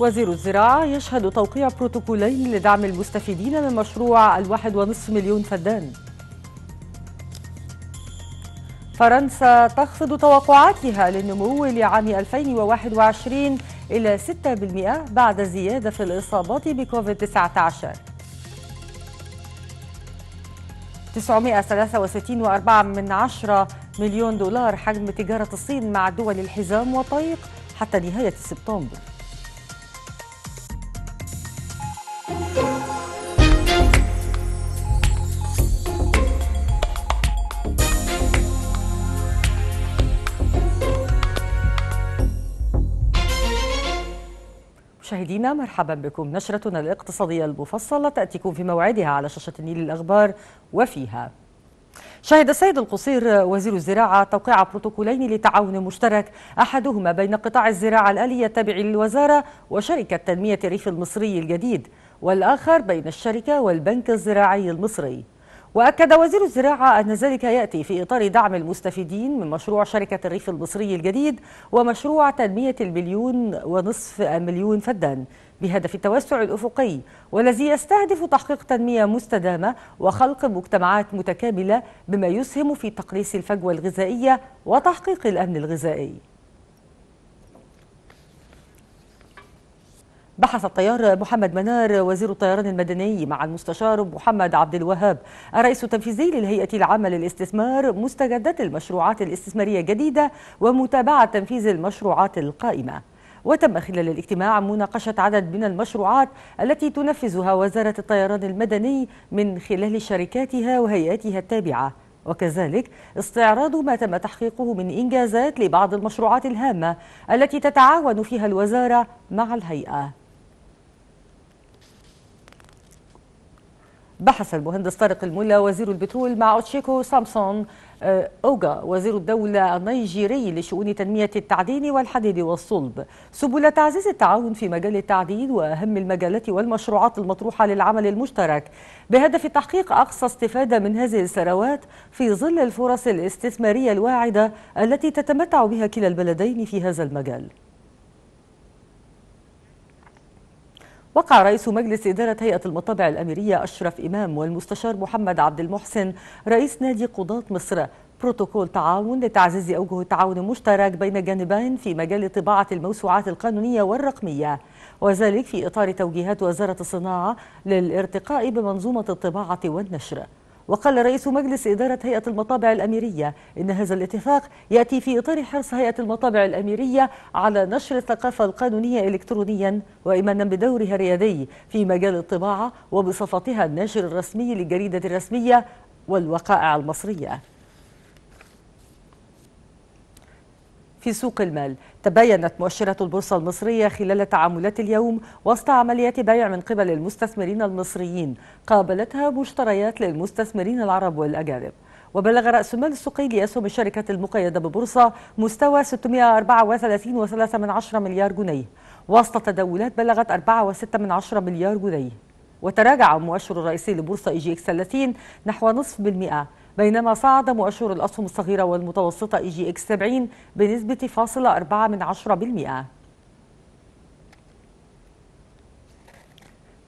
وزير الزراعة يشهد توقيع بروتوكولين لدعم المستفيدين من مشروع الواحد ونصف مليون فدان فرنسا تخفض توقعاتها للنمو لعام 2021 إلى 6% بعد زيادة في الإصابات بكوفيد-19 963.4 من عشرة مليون دولار حجم تجارة الصين مع دول الحزام وطيق حتى نهاية سبتمبر مشاهدينا مرحبا بكم نشرتنا الاقتصادية المفصلة تأتيكم في موعدها على شاشة النيل الأخبار وفيها شهد السيد القصير وزير الزراعة توقيع بروتوكولين لتعاون مشترك أحدهما بين قطاع الزراعة الآلية التابع للوزارة وشركة تنمية الريف المصري الجديد والآخر بين الشركة والبنك الزراعي المصري وأكد وزير الزراعة أن ذلك يأتي في إطار دعم المستفيدين من مشروع شركة الريف المصري الجديد ومشروع تنمية المليون ونصف مليون فدان بهدف التوسع الأفقي والذي يستهدف تحقيق تنمية مستدامة وخلق مجتمعات متكاملة بما يسهم في تقليص الفجوة الغذائية وتحقيق الأمن الغذائي بحث الطيار محمد منار وزير الطيران المدني مع المستشار محمد عبد الوهاب الرئيس التنفيذي للهيئة العامة للاستثمار مستجدات المشروعات الاستثمارية الجديدة ومتابعة تنفيذ المشروعات القائمة وتم خلال الاجتماع مناقشة عدد من المشروعات التي تنفذها وزارة الطيران المدني من خلال شركاتها وهيئاتها التابعة وكذلك استعراض ما تم تحقيقه من إنجازات لبعض المشروعات الهامة التي تتعاون فيها الوزارة مع الهيئة بحث المهندس طارق الملا وزير البترول مع أوتشيكو سامسون آه، أوغا وزير الدولة النيجيري لشؤون تنمية التعدين والحديد والصلب سبل تعزيز التعاون في مجال التعدين وأهم المجالات والمشروعات المطروحة للعمل المشترك بهدف تحقيق أقصى استفادة من هذه الثروات في ظل الفرص الاستثمارية الواعدة التي تتمتع بها كلا البلدين في هذا المجال وقع رئيس مجلس إدارة هيئة المطابع الأميرية أشرف إمام والمستشار محمد عبد المحسن رئيس نادي قضاة مصر بروتوكول تعاون لتعزيز أوجه التعاون المشترك بين جانبين في مجال طباعة الموسوعات القانونية والرقمية وذلك في إطار توجيهات وزارة الصناعة للارتقاء بمنظومة الطباعة والنشر وقال رئيس مجلس إدارة هيئة المطابع الأميرية إن هذا الاتفاق يأتي في إطار حرص هيئة المطابع الأميرية على نشر الثقافة القانونية إلكترونيا وإيمانا بدورها الريادي في مجال الطباعة وبصفتها الناشر الرسمي للجريدة الرسمية والوقائع المصرية في سوق المال تباينت مؤشرة البورصة المصرية خلال تعاملات اليوم وسط عمليات بيع من قبل المستثمرين المصريين قابلتها مشتريات للمستثمرين العرب والأجانب وبلغ رأس المال السوقي لأسهم الشركة المقيدة ببورصة مستوى 634.3 مليار جنيه وسط تداولات بلغت 4.6 مليار جنيه وتراجع المؤشر الرئيسي لبورصة إي جي إكس 30 نحو نصف بالمئة بينما صعد مؤشر الأسهم الصغيرة والمتوسطة إي جي إكس 70 بنسبة فاصلة أربعة من بالمئة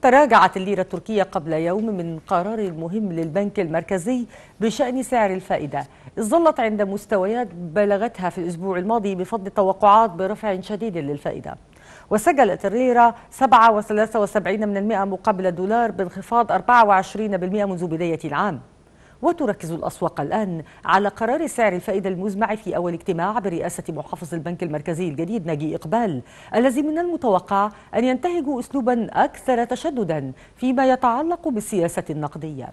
تراجعت الليرة التركية قبل يوم من قرار مهم للبنك المركزي بشأن سعر الفائدة ظلت عند مستويات بلغتها في الأسبوع الماضي بفضل التوقعات برفع شديد للفائدة وسجلت الليرة 7.73 من المئة مقابل الدولار بانخفاض 24% منذ بداية العام وتركز الأسواق الآن على قرار سعر الفائدة المزمع في أول اجتماع برئاسة محافظ البنك المركزي الجديد ناجي إقبال الذي من المتوقع أن ينتهج أسلوبا أكثر تشددا فيما يتعلق بالسياسة النقدية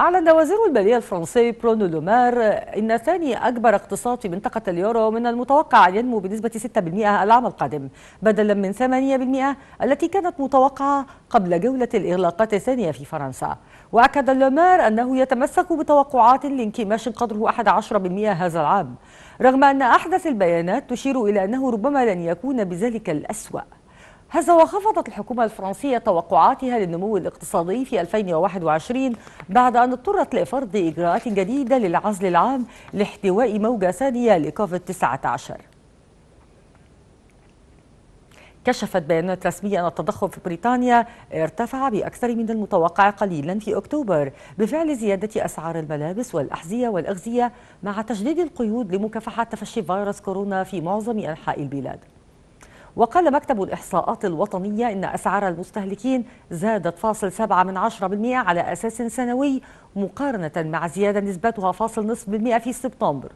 أعلن وزير المالية الفرنسي برونو لومار إن ثاني أكبر اقتصاد في منطقة اليورو من المتوقع أن ينمو بنسبة 6% العام القادم بدلا من 8% التي كانت متوقعة قبل جولة الإغلاقات الثانية في فرنسا وأكد لومار أنه يتمسك بتوقعات لانكماش قدره 11% هذا العام رغم أن أحدث البيانات تشير إلى أنه ربما لن يكون بذلك الأسوأ هذا وخفضت الحكومة الفرنسية توقعاتها للنمو الاقتصادي في 2021 بعد أن اضطرت لفرض إجراءات جديدة للعزل العام لاحتواء موجة ثانية لكوفيد-19 كشفت بيانات رسمية أن التضخم في بريطانيا ارتفع بأكثر من المتوقع قليلا في أكتوبر بفعل زيادة أسعار الملابس والأحذية والأغذية مع تجديد القيود لمكافحة تفشي فيروس كورونا في معظم أنحاء البلاد وقال مكتب الإحصاءات الوطنية إن أسعار المستهلكين زادت فاصل سبعة من عشرة بالمئة على أساس سنوي مقارنة مع زيادة نسبتها فاصل نصف بالمئة في سبتمبر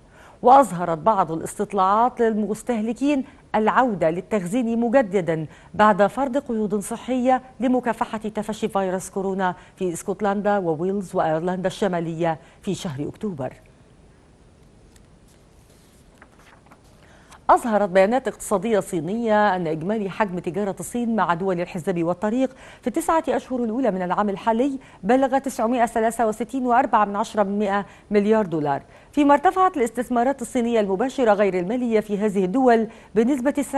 وأظهرت بعض الاستطلاعات للمستهلكين العودة للتخزين مجددا بعد فرض قيود صحية لمكافحة تفشي فيروس كورونا في اسكتلندا وويلز وأيرلندا الشمالية في شهر أكتوبر أظهرت بيانات اقتصادية صينية أن إجمالي حجم تجارة الصين مع دول الحزب والطريق في التسعة أشهر الأولى من العام الحالي بلغ 963.4 مليار دولار فيما ارتفعت الاستثمارات الصينية المباشرة غير المالية في هذه الدول بنسبة 29.7%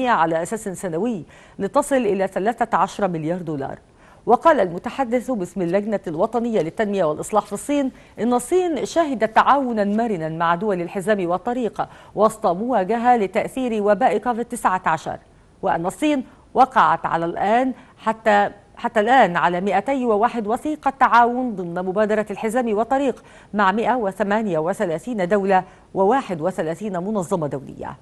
على أساس سنوي لتصل إلى 13 مليار دولار وقال المتحدث باسم اللجنة الوطنية للتنمية والإصلاح في الصين إن الصين شهدت تعاونا مرنا مع دول الحزام والطريق وسط مواجهة لتأثير وباء كوفيد-19 وأن الصين وقعت على الآن حتى حتى الآن على 201 وثيقة تعاون ضمن مبادرة الحزام والطريق مع 138 دولة و31 منظمة دولية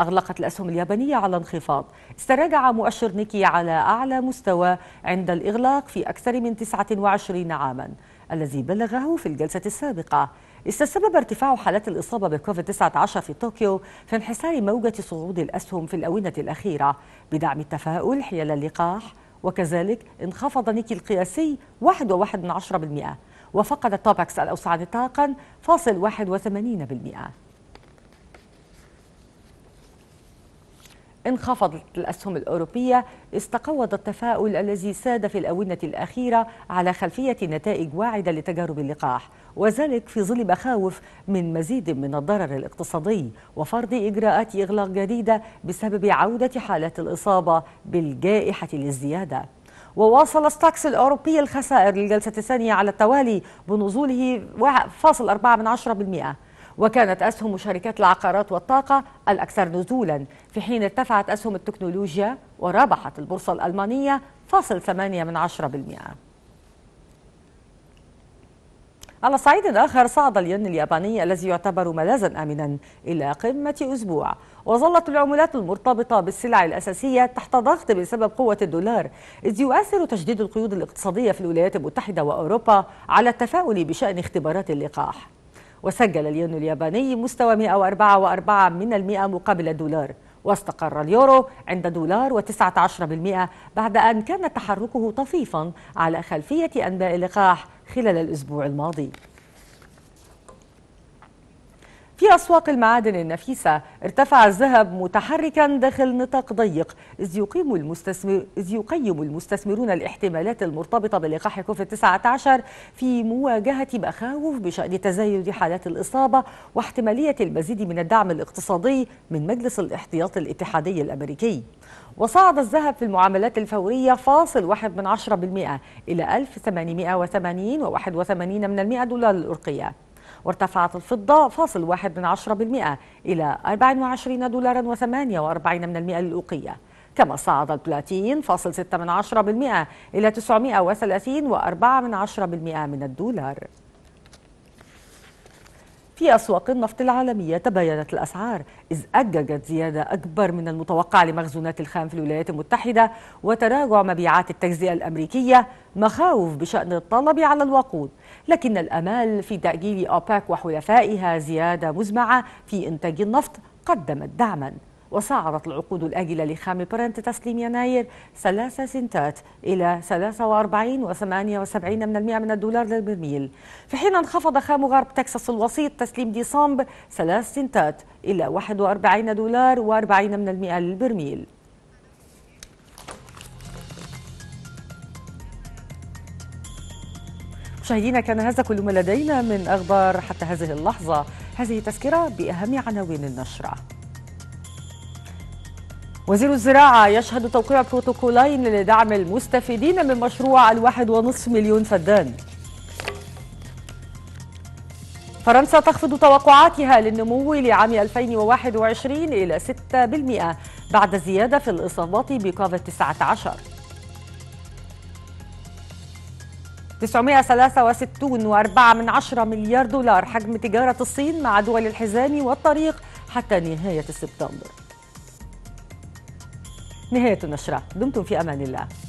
أغلقت الأسهم اليابانية على انخفاض استراجع مؤشر نيكي على أعلى مستوى عند الإغلاق في أكثر من 29 عاما الذي بلغه في الجلسة السابقة استسبب ارتفاع حالات الإصابة بكوفيد-19 في طوكيو في انحسار موجة صعود الأسهم في الأونة الأخيرة بدعم التفاؤل حيال اللقاح وكذلك انخفض نيكي القياسي 1.1% وفقد توبكس الأوسع نطاقا فاصل 81% انخفضت الأسهم الأوروبية استقوض التفاؤل الذي ساد في الآونة الأخيرة على خلفية نتائج واعدة لتجارب اللقاح وذلك في ظل مخاوف من مزيد من الضرر الاقتصادي وفرض إجراءات إغلاق جديدة بسبب عودة حالات الإصابة بالجائحة للزيادة وواصل ستاكس الأوروبي الخسائر للجلسة الثانية على التوالي بنزوله 1.4% وكانت أسهم شركات العقارات والطاقة الأكثر نزولا في حين ارتفعت أسهم التكنولوجيا وربحت البورصة الألمانية فاصل ثمانية من بالمئة على صعيد آخر صعد الين الياباني الذي يعتبر ملاذا آمنا إلى قمة أسبوع وظلت العملات المرتبطة بالسلع الأساسية تحت ضغط بسبب قوة الدولار إذ يؤثر تشديد القيود الاقتصادية في الولايات المتحدة وأوروبا على التفاؤل بشأن اختبارات اللقاح وسجل الين الياباني مستوى 104.4 من المئة مقابل الدولار واستقر اليورو عند دولار و19 بعد أن كان تحركه طفيفا على خلفية أنباء اللقاح خلال الأسبوع الماضي في أسواق المعادن النفيسة ارتفع الذهب متحركا داخل نطاق ضيق إذ يقيم, المستثمر إذ يقيم المستثمرون الاحتمالات المرتبطة بلقاح كوفيد-19 في مواجهة مخاوف بشأن تزايد حالات الإصابة واحتمالية المزيد من الدعم الاقتصادي من مجلس الاحتياط الاتحادي الأمريكي وصعد الذهب في المعاملات الفورية فاصل واحد من عشرة بالمئة إلى 1880 و81 من المئة دولار الأرقية وارتفعت الفضة فاصل واحد من عشرة بالمئة إلى 24 دولارا و48 من المئة للأوقية كما صعد البلاتين فاصل ستة من عشرة بالمئة إلى 930 وأربعة من عشرة بالمئة من الدولار في أسواق النفط العالمية تباينت الأسعار إذ أججت زيادة أكبر من المتوقع لمخزونات الخام في الولايات المتحدة وتراجع مبيعات التجزئة الأمريكية مخاوف بشأن الطلب على الوقود لكن الأمال في تأجيل أوباك وحلفائها زيادة مزمعة في إنتاج النفط قدمت دعماً وصعدت العقود الآجلة لخام برنت تسليم يناير ثلاثة سنتات إلى 43.78 من المئة من الدولار للبرميل في حين انخفض خام غرب تكساس الوسيط تسليم ديسمبر ثلاث سنتات إلى 41 دولار و40 من المئة للبرميل مشاهدينا كان هذا كل ما لدينا من أخبار حتى هذه اللحظة هذه تذكرة بأهم عناوين النشرة وزير الزراعة يشهد توقيع بروتوكولين لدعم المستفيدين من مشروع الواحد ونصف مليون فدان فرنسا تخفض توقعاتها للنمو لعام 2021 إلى 6% بعد زيادة في الإصابات بكوفيد-19 963.4 من عشرة مليار دولار حجم تجارة الصين مع دول الحزام والطريق حتى نهاية سبتمبر نهاية النشرة دمتم في أمان الله